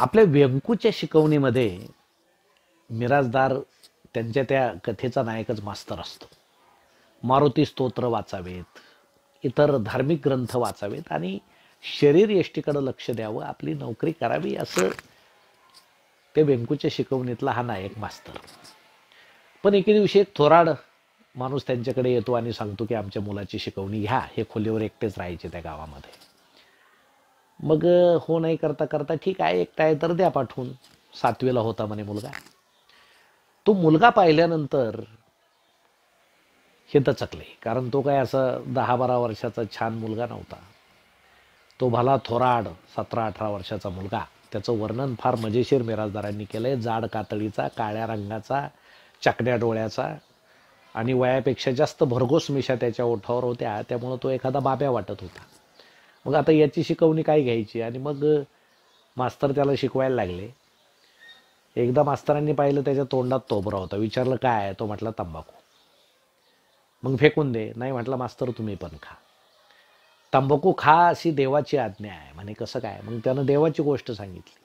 आपल्या व्यंकूच्या शिकवणीमध्ये मिराजदार त्यांच्या त्या कथेचा नायकच मास्तर असतो मारुती स्तोत्र वाचावेत इतर धार्मिक ग्रंथ वाचावेत आणि शरीर यष्टीकडं लक्ष द्यावं आपली नोकरी करावी असं ते व्यंकूच्या शिकवणीतला हा नायक मास्तर पण एके दिवशी एक थोराड माणूस त्यांच्याकडे येतो आणि सांगतो की आमच्या मुलाची शिकवणी घ्या हे खोलीवर एकटेच राहायचे त्या गावामध्ये मग हो नाही करता करता ठीक आहे एकटा आहे तर द्या पाठवून सातवीला होता म्हणे मुलगा तो मुलगा पाहिल्यानंतर हे दचकले कारण तो काय असा दहा बारा वर्षाचा छान मुलगा नव्हता तो भला थोराड सतरा अठरा वर्षाचा मुलगा त्याचं वर्णन फार मजेशीर मिराजदारांनी केलं आहे जाड कातडीचा काळ्या रंगाचा चकड्या डोळ्याचा आणि वयापेक्षा जास्त भरघोस मिशा त्याच्या ओठावर होत्या त्यामुळं तो एखादा बाब्या वाटत होता मग आता याची शिकवणी काय घ्यायची आणि मग मास्तर त्याला शिकवायला लागले एकदा मास्तरांनी पाहिलं त्याच्या तोंडात तोबरा होता विचारलं काय आहे तो म्हटला तंबाखू मग फेकून दे नाही म्हटलं मास्तर तुम्ही पण खा तंबाखू खा अशी देवाची आज्ञा आहे म्हणे कसं काय मग त्यानं देवाची गोष्ट सांगितली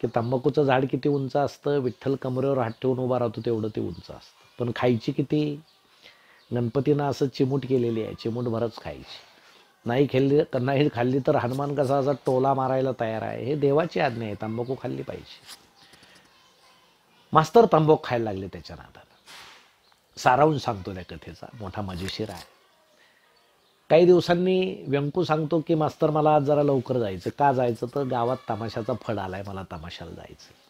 की तंबाखूचं झाड किती उंच असतं विठ्ठल कमरेवर हात ठेवून उभा राहतो तेवढं ते उंच असतं पण खायची किती गणपतीनं असं चिमूट केलेली आहे चिमूट भरच खायची नाही खेळली नाही खाल्ली तर हनुमान कसा असा टोला मारायला तयार आहे हे देवाची आज्ञा आहे तंबाखू खाल्ली पाहिजे मास्तर तंबाखू खायला लागले त्याच्या नादात सारावून सांगतो त्या कथेचा मोठा मजेशीर आहे काही दिवसांनी व्यंकू सांगतो की मास्तर मला आज जरा लवकर जायचं का जायचं तर गावात तमाशाचा फड आलाय मला तमाशाला जायचं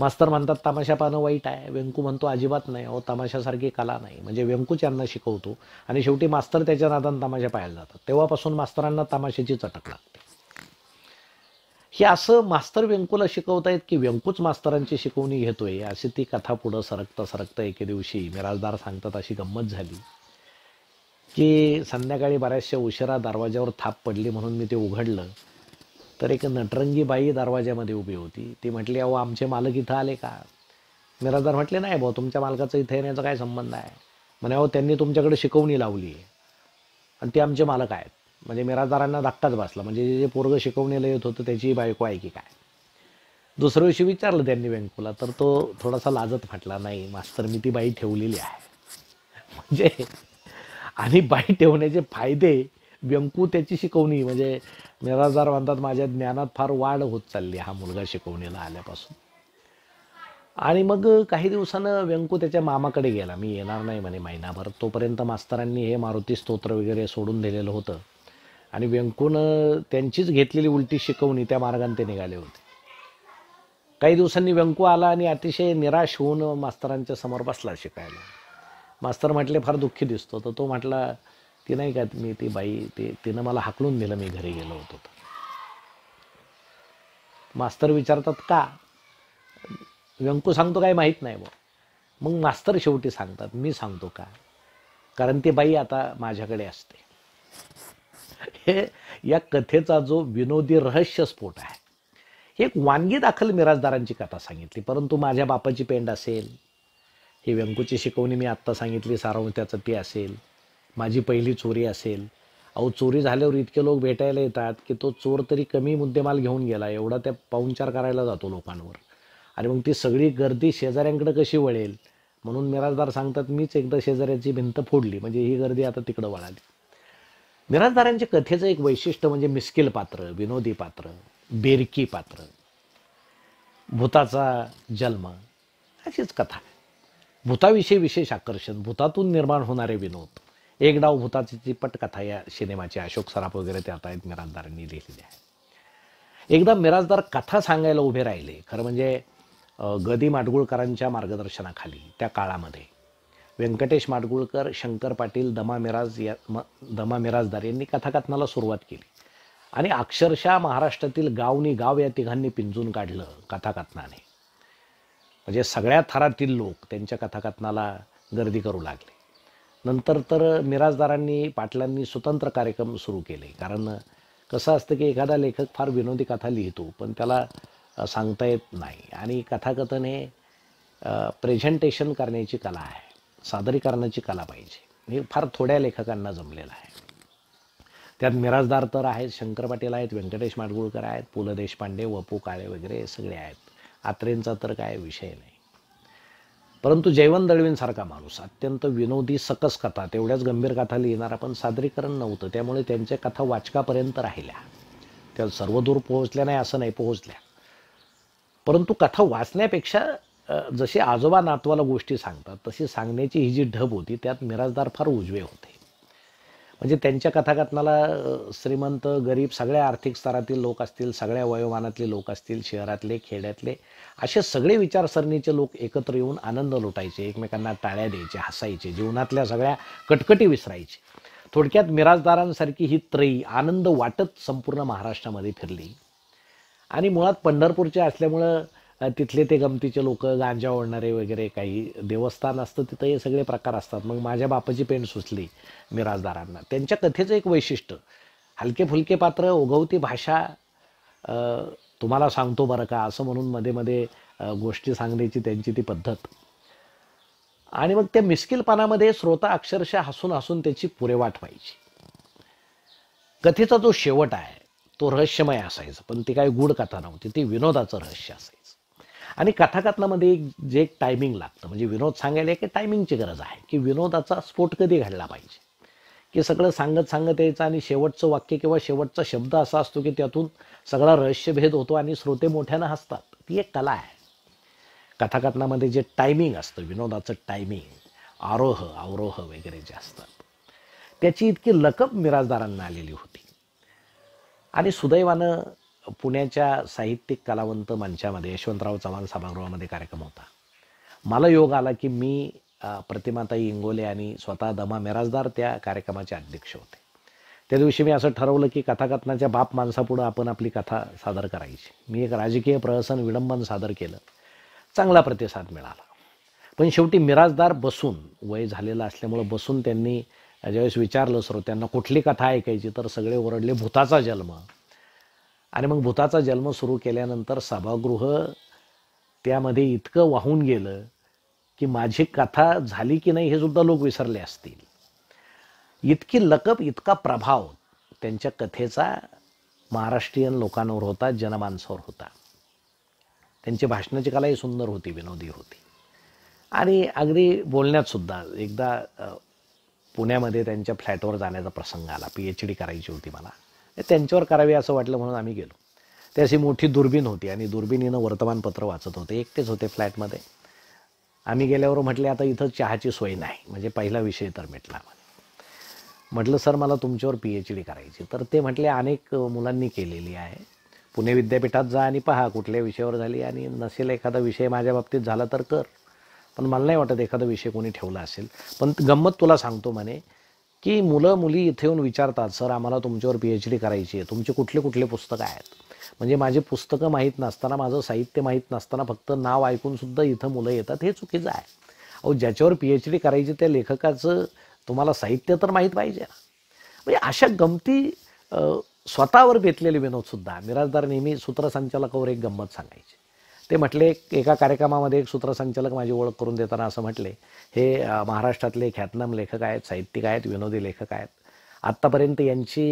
मास्तर म्हणतात तमाशा पाहणं वाईट आहे व्यंकू म्हणतो अजिबात नाही हो तमाशासारखी कला नाही म्हणजे व्यंकूच यांना शिकवतो आणि शेवटी मास्तर त्याच्या नादान तमाशा पाहायला जातात तेव्हापासून मास्तरांना तमाशाची चटक लागते हे असं मास्तर व्यंकूला शिकवतायत की व्यंकूच मास्तरांची शिकवणी घेतोय अशी ती कथा पुढं सरकता सरकता एके दिवशी मिराजदार सांगतात अशी गंमत झाली की संध्याकाळी बऱ्याचशा उशिरा दरवाज्यावर थाप पडली म्हणून मी ते उघडलं तर एक नटरंगी बाई दरवाज्यामध्ये उभी होती ती म्हटली अहो आमचे मालक इथं आले का मिराजदार म्हटले नाही भाऊ तुमच्या मालकाचं इथं येण्याचा काय संबंध आहे म्हणे अहो त्यांनी तुमच्याकडे शिकवणी लावली आणि ते आमचे मालक आहेत म्हणजे मिराजदारांना धक्काच बसला म्हणजे जे जे पोरगं शिकवणीला येत होतं त्याची बायको आहे की काय दुसऱ्या दिवशी विचारलं त्यांनी बँकोला तर तो थोडासा लाजत फाटला नाही मास्तर मी ती बाई ठेवलेली आहे म्हणजे आणि बाई ठेवण्याचे फायदे व्यंकू त्याची शिकवणी म्हणजे निराजार म्हणतात माझ्या ज्ञानात फार वाढ होत चालली हा मुलगा शिकवणीला आल्यापासून आणि मग काही दिवसानं व्यंकू त्याच्या मामाकडे गेला मी येणार नाही म्हणे महिनाभर तोपर्यंत मास्तरांनी हे मारुती स्तोत्र वगैरे सोडून दिलेलं होतं आणि व्यंकून त्यांचीच घेतलेली उलटी शिकवणी त्या मार्गाने ते निघाले होते काही दिवसांनी व्यंकू आला आणि अतिशय निराश होऊन मास्तरांच्या समोर बसला शिकायला मास्तर म्हटले फार दुःखी दिसतो तर तो म्हटला ती नाही का मी ती बाई ते तिनं मला हाकलून दिलं मी घरी गेलो होतो मास्तर विचारतात का व्यंकू सांगतो काय माहीत नाही बा मग मास्तर शेवटी सांगतात मी सांगतो का कारण ती बाई आता माझ्याकडे असते हे या कथेचा जो विनोदी रहस्यस्फोट आहे एक वानगी दाखल मिराजदारांची कथा सांगितली परंतु माझ्या बापाची पेंड असेल ही व्यंकूची शिकवणी मी आत्ता सांगितली सारांश त्याचं ती असेल माझी पहिली चोरी असेल अहो चोरी झाल्यावर इतके लोक भेटायला येतात की तो चोर तरी कमी मुद्देमाल घेऊन गेला एवढा त्या पाहुणचार करायला जातो लोकांवर आणि मग ती सगळी गर्दी शेजाऱ्यांकडे कशी वळेल म्हणून मिराजदार सांगतात मीच एकदा शेजाऱ्याची भिंत फोडली म्हणजे ही गर्दी आता तिकडं वळाली मिराजदारांच्या कथेचं एक वैशिष्ट्य म्हणजे मिस्किल पात्र विनोदी पात्र बेरकी पात्र भूताचा जन्म अशीच कथा भूताविषयी विशेष आकर्षण भूतातून निर्माण होणारे विनोद एक डाव भूताची पटकथा या सिनेमाची अशोक सराफ वगैरे त्यात आहेत मिराजदारांनी लिहिलेली आहे एकदा मिराजदार कथा सांगायला उभे राहिले खरं म्हणजे गदी माडगुळकरांच्या मार्गदर्शनाखाली त्या काळामध्ये व्यंकटेश माडगुळकर शंकर पाटील दमा मिराज या म दमा मिराजदार यांनी कथाकथनाला सुरुवात केली आणि अक्षरशः महाराष्ट्रातील गावनी गाव या तिघांनी पिंजून काढलं कथाकथनाने म्हणजे सगळ्या थरातील लोक त्यांच्या कथाकथनाला गर्दी करू लागले नंतर तर मिराजदारांनी पाटलांनी स्वतंत्र कार्यक्रम सुरू केले कारण कसं असतं की एखादा लेखक फार विनोदी कथा लिहितो पण त्याला सांगता येत नाही आणि कथाकथन हे प्रेझेंटेशन करण्याची कला आहे सादरीकरणाची कला पाहिजे हे फार थोड्या लेखकांना जमलेलं आहे त्यात मिराजदार तर आहेत शंकर पाटील आहेत व्यंकटेश माडगुळकर आहेत पु ल देशपांडे वपू काळे वगैरे सगळे आहेत आत्रेंचा तर काय विषय नाही परंतु जयवंत दळवींसारखा माणूस अत्यंत विनोदी सकस कथा तेवढ्याच गंभीर कथा लिहिणारा पण सादरीकरण नव्हतं त्यामुळे त्यांच्या कथा वाचकापर्यंत राहिल्या त्या सर्वदूर पोहोचल्या नाही असं नाही पोहोचल्या परंतु कथा वाचण्यापेक्षा जसे आजोबा नातवाला गोष्टी सांगतात तशी सांगण्याची ही जी ढब होती त्यात मिराजदार फार उजवे होते म्हणजे त्यांच्या कथाकथनाला श्रीमंत गरीब सगळ्या आर्थिक स्तरातील लोक असतील सगळ्या वयोमानातले लोक असतील शहरातले खेड्यातले असे सगळे विचारसरणीचे लोक एकत्र येऊन आनंद लुटायचे एकमेकांना टाळ्या द्यायचे हसायचे जीवनातल्या सगळ्या कटकटी विसरायचे थोडक्यात मिराजदारांसारखी ही त्रयी आनंद वाटत संपूर्ण महाराष्ट्रामध्ये फिरली आणि मुळात पंढरपूरच्या असल्यामुळं तिथले ते गमतीचे लोक गांजा ओढणारे वगैरे काही देवस्थान असतं तिथं हे सगळे प्रकार असतात मग माझ्या बापाची पेंट सुचली मिराजदारांना त्यांच्या कथेचं एक वैशिष्ट्य हलके फुलके पात्र उगवती भाषा तुम्हाला सांगतो बरं का असं म्हणून मध्ये मध्ये गोष्टी सांगण्याची त्यांची ती पद्धत आणि मग त्या मिस्किलपणामध्ये श्रोता अक्षरशः हसून हसून त्याची पुरेवाट व्हायची कथेचा जो शेवट आहे तो रहस्यमय असायचा पण ती काही गूढ कथा नव्हती ती विनोदाचं रहस्य असायचं आणि कथाकथनामध्ये एक जे एक टायमिंग लागतं म्हणजे विनोद सांगायला की टायमिंगची गरज आहे की विनोदाचा स्फोट कधी घडला पाहिजे की सगळं सांगत सांगत यायचं आणि शेवटचं वाक्य किंवा शेवटचा शब्द असा असतो की त्यातून सगळा रहस्यभेद होतो आणि श्रोते मोठ्यानं हसतात ती एक कला आहे कथाकथनामध्ये जे टायमिंग असतं विनोदाचं टायमिंग आरोह अवरोह वगैरे जे असतात त्याची इतकी लकब मिराजदारांना आलेली होती आणि सुदैवानं पुण्याच्या साहित्यिक कलावंत मंचामध्ये यशवंतराव चव्हाण सभागृहामध्ये कार्यक्रम होता मला योग आला की मी प्रतिमाताई इंगोले आणि स्वतः दमा मिराजदार त्या कार्यक्रमाचे अध्यक्ष होते त्या दिवशी मी असं ठरवलं की कथाकथनाच्या बाप माणसापुढं आपण आपली कथा सादर करायची मी एक राजकीय प्रहसन विडंबन सादर केलं चांगला प्रतिसाद मिळाला पण शेवटी मिराजदार बसून वय झालेलं असल्यामुळं बसून त्यांनी ज्यावेळेस विचारलं त्यांना कुठली कथा ऐकायची तर सगळे ओरडले भूताचा जन्म आणि मग भूताचा जन्म सुरू केल्यानंतर सभागृह त्यामध्ये इतकं वाहून गेलं की माझी कथा झाली की नाही हे सुद्धा लोक विसरले असतील इतकी लकप इतका प्रभाव त्यांच्या कथेचा महाराष्ट्रीयन लोकांवर होता जनमानसावर होता त्यांची भाषणाची कलाही सुंदर होती विनोदी होती आणि अगदी बोलण्यातसुद्धा एकदा पुण्यामध्ये त्यांच्या फ्लॅटवर जाण्याचा प्रसंग आला पी एच डी करायची होती मला त्यांच्यावर करावी असं वाटलं म्हणून आम्ही गेलो ते अशी मोठी दुर्बीण होती आणि दुर्बिणीनं वर्तमानपत्र वाचत होते एकटेच होते फ्लॅटमध्ये आम्ही गेल्यावर म्हटले आता इथं चहाची सोय नाही म्हणजे पहिला विषय तर मिटला म्हटलं सर मला तुमच्यावर पी एच डी करायची तर ते म्हटले अनेक मुलांनी केलेली आहे पुणे विद्यापीठात जा आणि पहा कुठल्या विषयावर झाली आणि नसेल एखादा विषय माझ्या बाबतीत झाला तर कर पण मला नाही वाटत एखादा विषय कोणी ठेवला असेल पण गंमत तुला सांगतो म्हणे की मुलं मुली इथे येऊन विचारतात सर आम्हाला तुमच्यावर पी एच डी करायची आहे तुमचे कुठले कुठले पुस्तकं आहेत म्हणजे माझे पुस्तकं माहीत नसताना माझं साहित्य माहीत नसताना फक्त नाव ऐकूनसुद्धा इथं मुलं येतात हे चुकीचं आहे अहो ज्याच्यावर पी एच डी करायची त्या लेखकाचं तुम्हाला साहित्य तर माहीत पाहिजे ना म्हणजे अशा गमती स्वतःवर बेतलेले विनोदसुद्धा मिराजदार नेहमी सूत्रसंचालकावर एक गंमत सांगायची ते म्हटले एका कार्यक्रमामध्ये एक सूत्रसंचालक माझी ओळख करून देताना असं म्हटले हे महाराष्ट्रातले ख्यातनाम लेखक आहेत साहित्यिक आहेत विनोदी लेखक आहेत आत्तापर्यंत यांची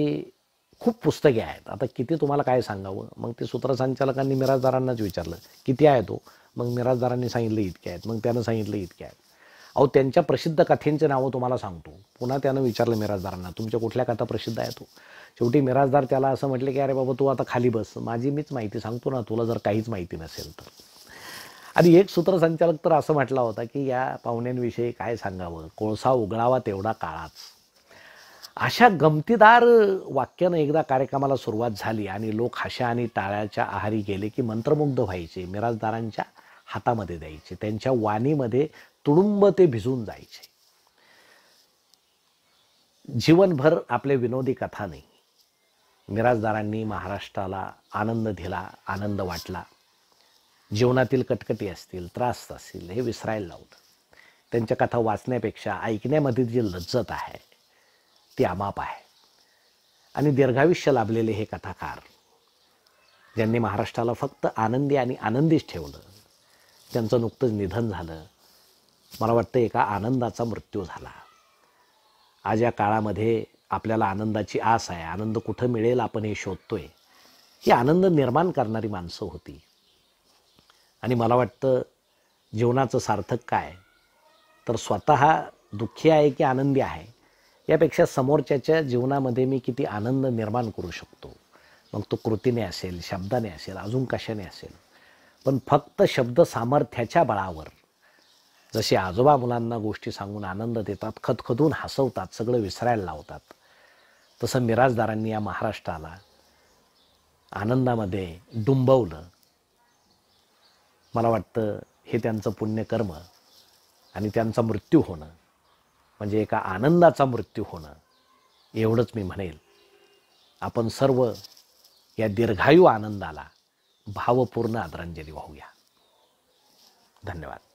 खूप पुस्तके आहेत आता किती तुम्हाला काय सांगावं मग ते सूत्रसंचालकांनी मिराजदारांनाच विचारलं किती आहे तो मग मिराजदारांनी सांगितलं इतके आहेत मग त्यानं सांगितलं इतके आहेत अहो त्यांच्या प्रसिद्ध कथेंचे नावं तुम्हाला सांगतो पुन्हा त्यानं विचारलं मिराजदारांना तुमच्या कुठल्या कथा प्रसिद्ध आहे तो शेवटी मिराजदार त्याला असं म्हटलं की अरे बाबा तू आता खाली बस माझी मीच माहिती सांगतो ना तुला जर काहीच माहिती नसेल तर आणि एक सूत्रसंचालक तर असं म्हटला होता की या पाहुण्यांविषयी काय सांगावं कोळसा उघळावा तेवढा काळाच अशा गमतीदार वाक्यानं एकदा कार्यक्रमाला सुरुवात झाली आणि लोक हशा आणि टाळ्याच्या आहारी गेले की मंत्रमुग्ध व्हायचे मिराजदारांच्या हातामध्ये द्यायचे त्यांच्या वाणीमध्ये तुडुंब ते भिजून जायचे जीवनभर आपले विनोदी कथा नाही मिराजदारांनी महाराष्ट्राला आनंद दिला आनंद वाटला जीवनातील कटकटी असतील त्रास असतील हे विसरायला लावतं त्यांच्या कथा वाचण्यापेक्षा ऐकण्यामध्ये जी लज्जत आहे ती अमाप आहे आणि दीर्घायुष्य लाभलेले हे कथाकार ज्यांनी महाराष्ट्राला फक्त आनंदी आणि आनंदीच ठेवलं त्यांचं नुकतंच निधन झालं मला वाटतं एका आनंदाचा मृत्यू झाला आज या काळामध्ये आपल्याला आनंदाची आस आहे आनंद कुठं मिळेल आपण हे शोधतोय ही आनंद निर्माण करणारी माणसं होती आणि मला वाटतं जीवनाचं सार्थक काय तर स्वतः दुःखी आहे की आनंदी आहे यापेक्षा समोरच्याच्या जीवनामध्ये मी किती आनंद निर्माण करू शकतो मग तो कृतीने असेल शब्दाने असेल अजून कशाने असेल पण फक्त शब्द सामर्थ्याच्या बळावर जसे आजोबा मुलांना गोष्टी सांगून आनंद देतात खतखतून हसवतात सगळं विसरायला लावतात तसं मिराजदारांनी या महाराष्ट्राला आनंदामध्ये डुंबवलं मला वाटतं हे त्यांचं पुण्यकर्म आणि त्यांचा मृत्यू होणं म्हणजे एका आनंदाचा मृत्यू होणं एवढंच मी म्हणेल आपण सर्व या दीर्घायू आनंदाला भावपूर्ण आदरांजली वाहूया धन्यवाद